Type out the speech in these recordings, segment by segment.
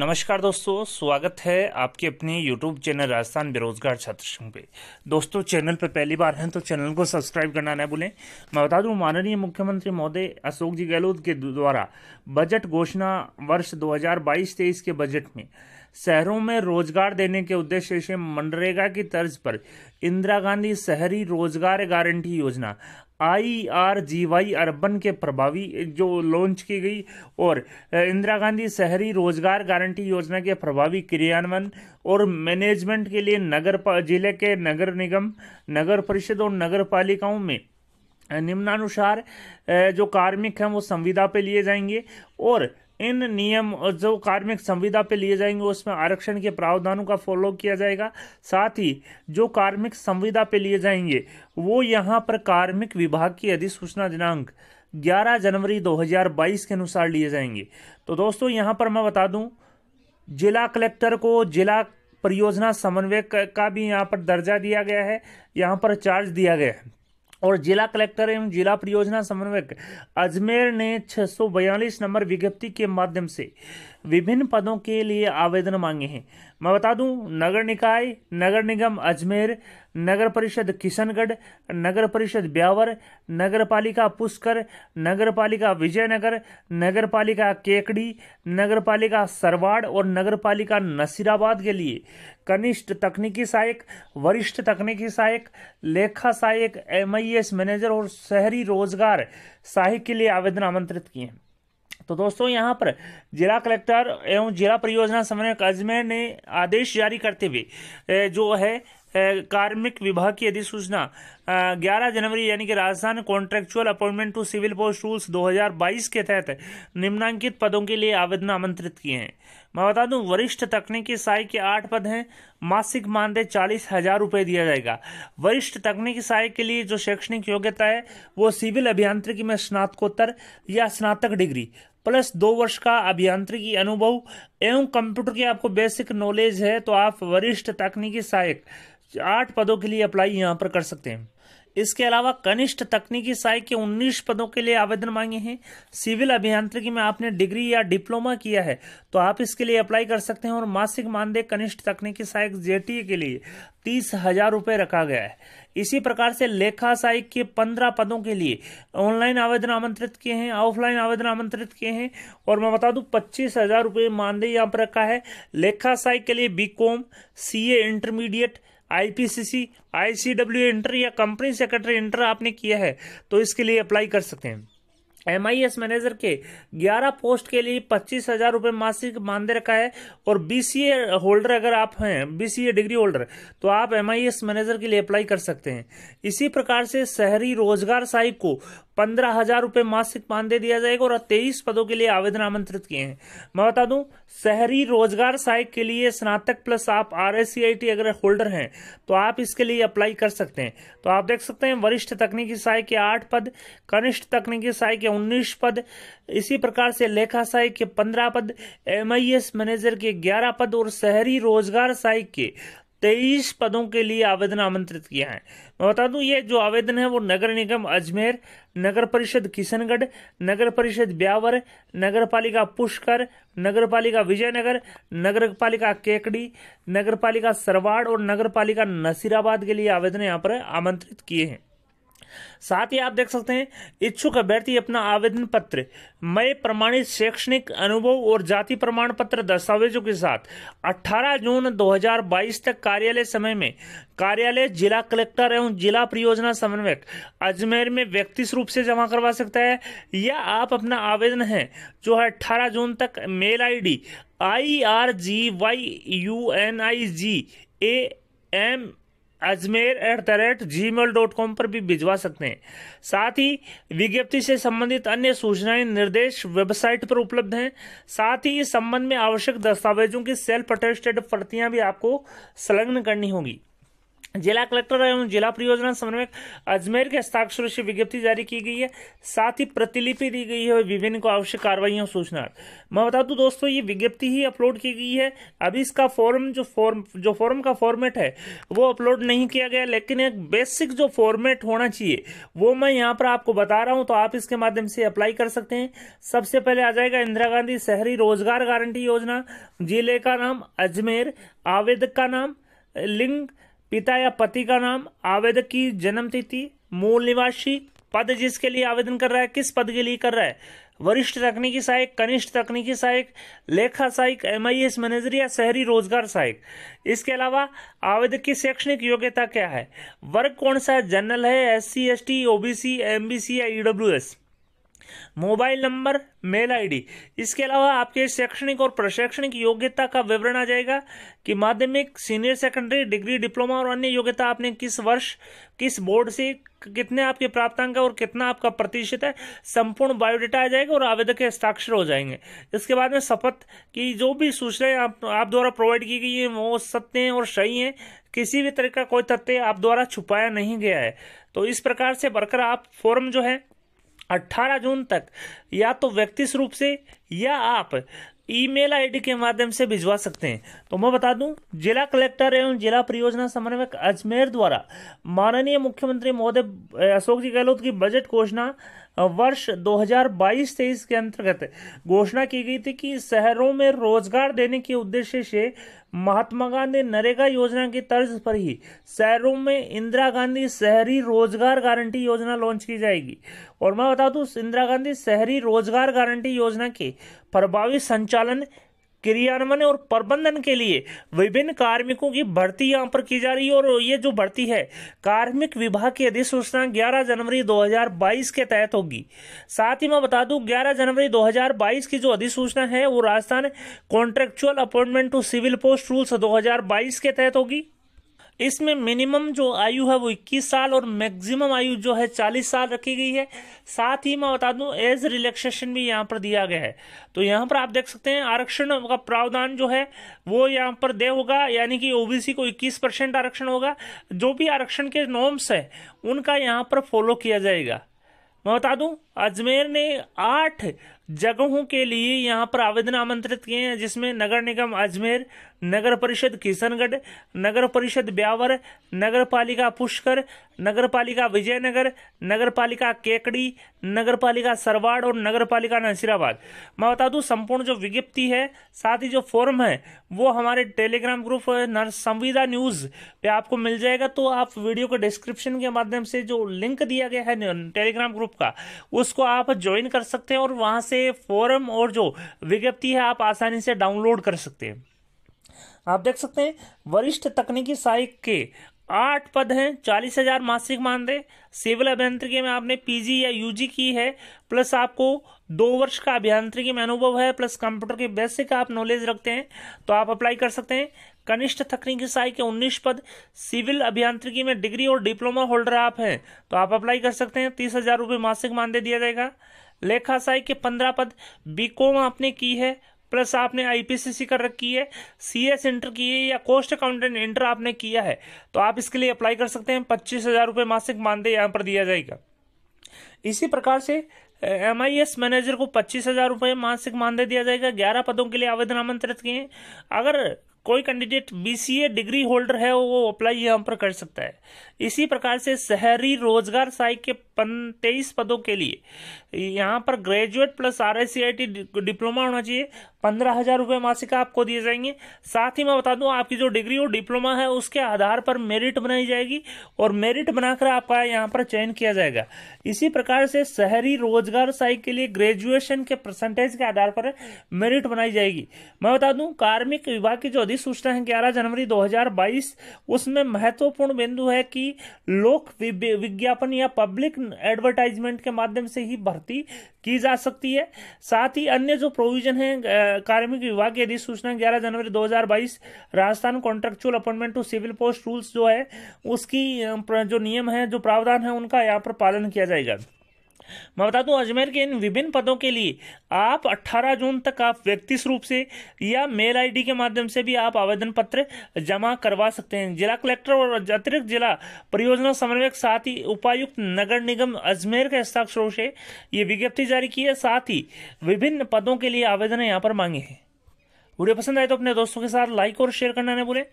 नमस्कार दोस्तों स्वागत है आपके अपने यूट्यूब चैनल राजस्थान बेरोजगार छात्र संघ पे दोस्तों चैनल पर पहली बार हैं तो चैनल को सब्सक्राइब करना ना भूलें मैं बता दूं माननीय मुख्यमंत्री महोदय अशोक जी गहलोत के द्वारा बजट घोषणा वर्ष 2022-23 के बजट में शहरों में रोजगार देने के उद्देश्य से मनरेगा की तर्ज पर इंदिरा गांधी शहरी रोजगार गारंटी योजना I R G Y urban के प्रभावी जो लॉन्च की गई और इंदिरा गांधी शहरी रोजगार गारंटी योजना के प्रभावी क्रियान्वयन और मैनेजमेंट के लिए नगर जिले के नगर निगम नगर परिषद और नगर पालिकाओं में निम्नानुसार जो कार्मिक हैं वो संविदा पे लिए जाएंगे और इन नियम जो कार्मिक संविदा पे लिए जाएंगे उसमें आरक्षण के प्रावधानों का फॉलो किया जाएगा साथ ही जो कार्मिक संविदा पे लिए जाएंगे वो यहाँ पर कार्मिक विभाग की अधिसूचना दिनांक 11 जनवरी 2022 के अनुसार लिए जाएंगे तो दोस्तों यहाँ पर मैं बता दूँ जिला कलेक्टर को जिला परियोजना समन्वयक का भी यहाँ पर दर्जा दिया गया है यहाँ पर चार्ज दिया गया है और जिला कलेक्टर एवं जिला परियोजना समन्वयक अजमेर ने 642 नंबर विज्ञप्ति के माध्यम से विभिन्न पदों के लिए आवेदन मांगे हैं मैं बता दूं नगर निकाय नगर निगम अजमेर नगर परिषद किशनगढ़ नगर परिषद ब्यावर नगर पालिका पुष्कर नगर पालिका विजयनगर नगर पालिका केकड़ी नगर पालिका सरवाड़ और नगर पालिका नसीराबाद के लिए कनिष्ठ तकनीकी सहायक वरिष्ठ तकनीकी सहायक लेखा सहायक एम मैनेजर और शहरी रोजगार सहायक के लिए आवेदन आमंत्रित किए हैं तो दोस्तों यहाँ पर जिला कलेक्टर एवं जिला परियोजना समन्वयक अजमेर ने आदेश जारी करते हुए जो है कार्मिक विभाग की अधिसूचना 11 जनवरी यानी कि Rajasthan contractual appointment to civil post rules 2022 के तहत निम्नांकित पदों के लिए आवेदन आमंत्रित किए हैं मैं बता दूं वरिष्ठ तकनीकी सहायक के आठ पद हैं मासिक मानदेय चालीस हजार रुपये दिया जाएगा वरिष्ठ तकनीकी सहायक के लिए जो शैक्षणिक योग्यता है वो सिविल अभियांत्रिकी में स्नातकोत्तर या स्नातक डिग्री प्लस दो वर्ष का अभियांत्रिकी अनुभव एवं कंप्यूटर की आपको बेसिक नॉलेज है तो आप वरिष्ठ तकनीकी सहायक आठ पदों के लिए अप्लाई यहाँ पर कर सकते हैं इसके अलावा कनिष्ठ तकनीकी सहायक के 19 पदों के लिए आवेदन मांगे हैं सिविल अभियांत्रिकी में आपने डिग्री या डिप्लोमा किया है तो आप इसके लिए अप्लाई कर सकते हैं और मासिक मानदेय कनिष्ठ तकनीकी सहायक जेटीए के लिए तीस हजार रूपए रखा गया है इसी प्रकार से लेखा सहायक के पंद्रह पदों के लिए ऑनलाइन आवेदन आमंत्रित किए हैं ऑफलाइन आवेदन आमंत्रित किए हैं और मैं बता दू पच्चीस हजार रुपये मानदेय यहाँ पर रखा है लेखा सहायक के लिए BCom CA intermediate IPCC ICW inter या कंपनी सेक्रेटरी इंटर आपने किया है तो इसके लिए अप्लाई कर सकते हैं एम आई एस मैनेजर के 11 पोस्ट के लिए पच्चीस हजार रुपये मासिक मानदेय रखा है और बी सी ए होल्डर अगर आप हैं B C A degree holder तो आप एम आई एस मैनेजर के लिए अप्लाई कर सकते हैं इसी प्रकार से शहरी रोजगार सहायक को पंद्रह हजार रुपए मासिक मानदेय दिया जाएगा और तेईस पदों के लिए आवेदन आमंत्रित किए हैं मैं बता दूं शहरी रोजगार सहायक के लिए स्नातक प्लस आप आर अगर होल्डर हैं तो आप इसके लिए अप्लाई कर सकते हैं तो आप देख सकते हैं वरिष्ठ तकनीकी सहायक के आठ पद कनिष्ठ तकनीकी सहायक के उन्नीस पद इसी प्रकार से लेखा सहायक के पंद्रह पद एम मैनेजर के ग्यारह पद और शहरी रोजगार सहायक के तेईस पदों के लिए आवेदन आमंत्रित किया है मैं बता दूं ये जो आवेदन है वो नगर निगम अजमेर नगर परिषद किशनगढ़ नगर परिषद ब्यावर नगर पालिका पुष्कर नगर पालिका विजयनगर नगर पालिका केकड़ी नगर पालिका सरवाड़ और नगर पालिका नसीराबाद के लिए आवेदन यहाँ पर आमंत्रित किए हैं साथ ही आप देख सकते हैं इच्छुक अभ्यर्थी अपना आवेदन पत्र मई प्रमाणित शैक्षणिक अनुभव और जाति प्रमाण पत्र दस्तावेजों के साथ 18 जून 2022 तक कार्यालय समय में कार्यालय जिला कलेक्टर एवं जिला परियोजना समन्वयक अजमेर में व्यक्ति रूप से जमा करवा सकता है या आप अपना आवेदन है जो है अठारह जून तक mail I D I R G Y U N I G A M Ajmer at the rate G mail dot com पर भी भिजवा सकते हैं साथ ही विज्ञप्ति से संबंधित अन्य सूचनाएं निर्देश वेबसाइट पर उपलब्ध हैं साथ ही इस संबंध में आवश्यक दस्तावेजों की सेल्फ अटेस्टेड प्रतियां भी आपको संलग्न करनी होगी जिला कलेक्टर एवं जिला परियोजना समन्वयक अजमेर के हस्ताक्षर से विज्ञप्ति जारी की गई है साथ ही प्रतिलिपि दी गई है विभिन्न को आवश्यक कार्रवाई सूचना मैं बता दूं दोस्तों ये विज्ञप्ति ही अपलोड की गई है अभी इसका फॉर्म जो फॉर्म जो फॉर्म का फॉर्मेट है वो अपलोड नहीं किया गया लेकिन एक बेसिक जो फॉर्मेट होना चाहिए वो मैं यहाँ पर आपको बता रहा हूँ तो आप इसके माध्यम से अप्लाई कर सकते हैं सबसे पहले आ जाएगा इंदिरा गांधी शहरी रोजगार गारंटी योजना जिले का नाम अजमेर आवेदक का नाम लिंग पिता या पति का नाम आवेदक की जन्म तिथि मूल निवासी पद जिसके लिए आवेदन कर रहा है किस पद के लिए कर रहा है वरिष्ठ तकनीकी सहायक कनिष्ठ तकनीकी सहायक लेखा सहायक एम आई एस मैनेजर या शहरी रोजगार सहायक इसके अलावा आवेदक की शैक्षणिक योग्यता क्या है वर्ग कौन सा है जनरल है S C S T OBC C या S e mobile number mail ID इसके अलावा आपके शैक्षणिक और प्रशैक्षणिक योग्यता का विवरण आ जाएगा कि माध्यमिक सीनियर सेकेंडरी डिग्री डिप्लोमा और अन्य योग्यता आपने किस वर्ष किस बोर्ड से कितने आपके प्राप्तांक है और कितना आपका प्रतिशत है संपूर्ण बायोडाटा आ जाएगा और आवेदक हस्ताक्षर हो जाएंगे इसके बाद में शपथ की जो भी सूचनाएं आप, आप द्वारा प्रोवाइड की गई है वो सत्य हैं और सही हैं किसी भी तरह का कोई तथ्य आप द्वारा छुपाया नहीं गया है तो इस प्रकार से बरकरार आप फॉर्म जो है 18 जून तक या तो व्यक्तिश रूप से या आप ईमेल आईडी के माध्यम से भिजवा सकते हैं तो मैं बता दूं जिला कलेक्टर एवं जिला परियोजना समन्वयक अजमेर द्वारा माननीय मुख्यमंत्री महोदय अशोक जी गहलोत की बजट घोषणा वर्ष 2022-23 के अंतर्गत घोषणा की गई थी कि शहरों में रोजगार देने के उद्देश्य से महात्मा गांधी नरेगा योजना की तर्ज पर ही शहरों में इंदिरा गांधी शहरी रोजगार गारंटी योजना लॉन्च की जाएगी और मैं बता दूं इंदिरा गांधी शहरी रोजगार गारंटी योजना के प्रभावी संचालन क्रियान्वयन और प्रबंधन के लिए विभिन्न कार्मिकों की भर्ती यहाँ पर की जा रही है और ये जो भर्ती है कार्मिक विभाग की अधिसूचना 11 जनवरी 2022 के तहत होगी साथ ही मैं बता दूं 11 जनवरी 2022 की जो अधिसूचना है वो Rajasthan contractual appointment to civil post rules 2022 के तहत होगी इसमें मिनिमम जो आयु है वो 21 साल और मैक्सिमम आयु जो है 40 साल रखी गई है साथ ही मैं बता दूं एज रिलैक्सेशन भी यहाँ पर दिया गया है तो यहाँ पर आप देख सकते हैं आरक्षण का प्रावधान जो है वो यहाँ पर दे होगा यानी कि ओबीसी को 21 परसेंट आरक्षण होगा जो भी आरक्षण के नॉर्म्स है उनका यहाँ पर फॉलो किया जाएगा मैं बता दूं अजमेर ने आठ जगहों के लिए यहाँ पर आवेदन आमंत्रित किए हैं जिसमें नगर निगम अजमेर नगर परिषद किशनगढ़ नगर परिषद ब्यावर नगर पालिका पुष्कर नगर पालिका विजयनगर नगर पालिका केकड़ी नगर पालिका सरवाड़ और नगर पालिका नसीराबाद मैं बता दूँ संपूर्ण जो विज्ञप्ति है साथ ही जो फॉर्म है वो हमारे टेलीग्राम ग्रुप संविदा न्यूज़ पे आपको मिल जाएगा तो आप वीडियो के डिस्क्रिप्शन के माध्यम से जो लिंक दिया गया है टेलीग्राम ग्रुप का उस उसको आप ज्वाइन कर सकते हैं और वहाँ से फॉरम और जो विज्ञप्ति है आप आसानी से डाउनलोड कर सकते हैं आप देख सकते हैं वरिष्ठ तकनीकी सहायक के आठ पद हैं चालीस हजार मासिक मानदेय सिविल अभियांत्रिकी में आपने पीजी या यूजी की है प्लस आपको दो वर्ष का अभियांत्रिकी में अनुभव है प्लस कंप्यूटर के बेसिक आप नॉलेज रखते हैं तो आप अप्लाई कर सकते हैं कनिष्ठ तकनीकी साई के 19 पद सिविल अभियांत्रिकी में डिग्री और डिप्लोमा होल्डर आप हैं तो आप अप्लाई कर सकते हैं तीस हजार रुपये मासिक मानदेय दिया जाएगा लेखा साई के पंद्रह पद बीकॉम आपने की है प्लस आपने आईपीसीसी कर रखी है सी एस इंटर की है या कोस्ट अकाउंटेंट इंटर आपने किया है तो आप इसके लिए अप्लाई कर सकते हैं पच्चीस हज़ार रुपये मासिक मानदेय यहाँ पर दिया जाएगा इसी प्रकार से एम आई एस मैनेजर को पच्चीस हज़ार रुपये मासिक मानदेय दिया जाएगा ग्यारह पदों के लिए आवेदन आमंत्रित किए हैं अगर कोई कैंडिडेट बीसीए डिग्री होल्डर है वो अप्लाई यहाँ पर कर सकता है इसी प्रकार से शहरी रोजगार सहायक के पन तेईस पदों के लिए यहाँ पर graduate plus R S diploma होना चाहिए पंद्रह हज़ार रुपये मासिक आपको दिए जाएंगे साथ ही मैं बता दूं आपकी जो डिग्री और डिप्लोमा है उसके आधार पर मेरिट बनाई जाएगी और मेरिट बनाकर आपका यहाँ पर चयन किया जाएगा इसी प्रकार से शहरी रोजगार सहाय के लिए ग्रेजुएशन के परसेंटेज के आधार पर मेरिट बनाई जाएगी मैं बता दूं कार्मिक विभाग की जो अधिसूचना है ग्यारह जनवरी दो उसमें महत्वपूर्ण बिंदु है कि लोक विज्ञापन या पब्लिक एडवर्टाइजमेंट के माध्यम से ही भर्ती की जा सकती है साथ ही अन्य जो प्रोविजन है कार्मिक विभाग की अधिसूचना ग्यारह जनवरी 2022 Rajasthan contractual appointment to civil post rules जो है उसकी जो नियम है जो प्रावधान है उनका यहाँ पर पालन किया जाएगा मैं बता दूं अजमेर के इन विभिन्न पदों के लिए आप 18 जून तक आप व्यक्ति रूप से या मेल आईडी के माध्यम से भी आप आवेदन पत्र जमा करवा सकते हैं जिला कलेक्टर और अतिरिक्त जिला परियोजना समन्वयक साथ ही उपायुक्त नगर निगम अजमेर के हस्ताक्षरों से ये विज्ञप्ति जारी की है साथ ही विभिन्न पदों के लिए आवेदन यहाँ पर मांगे हैं वीडियो पसंद आए तो अपने दोस्तों के साथ लाइक और शेयर करना न भूलें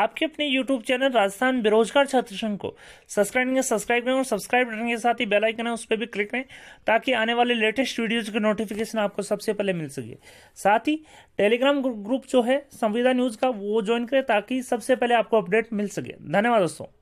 आपके अपने यूट्यूब चैनल राजस्थान बेरोजगार छात्र संघ को सब्सक्राइब करेंगे सब्सक्राइब करें और सब्सक्राइब बटन के साथ ही बेल आइकन है उस पर भी क्लिक करें ताकि आने वाले लेटेस्ट वीडियोज के नोटिफिकेशन आपको सबसे पहले मिल सके साथ ही टेलीग्राम ग्रुप जो है संविदा न्यूज़ का वो ज्वाइन करें ताकि सबसे पहले आपको अपडेट मिल सके धन्यवाद दोस्तों